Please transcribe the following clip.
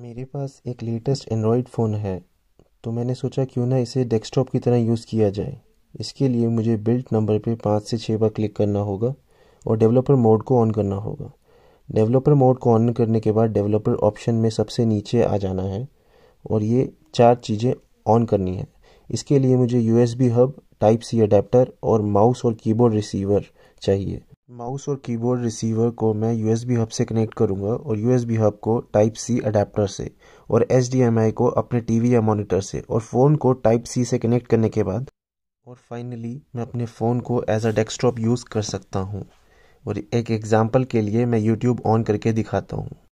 मेरे पास एक latest Android phone है तो मैंने सोचा क्यों ना इसे डेस्कटॉप की तरह यूज़ किया जाए इसके लिए मुझे बिल्ट नंबर पे पाँच से छः बार क्लिक करना होगा और डेवलपर मोड को ऑन करना होगा डेवलपर मोड को ऑन करने के बाद डेवलपर ऑप्शन में सबसे नीचे आ जाना है और ये चार चीज़ें ऑन करनी है इसके लिए मुझे U hub type C adapter और माउस और कीबोर्ड रिसीवर चाहिए माउस और कीबोर्ड रिसीवर को मैं यूएसबी हब से कनेक्ट करूंगा और यूएसबी हब को टाइप सी अडेप्टर से और एच को अपने टीवी या मॉनिटर से और फ़ोन को टाइप सी से कनेक्ट करने के बाद और फाइनली मैं अपने फ़ोन को एज अ डेस्कटॉप यूज़ कर सकता हूँ और एक एग्ज़ाम्पल के लिए मैं यूट्यूब ऑन करके दिखाता हूँ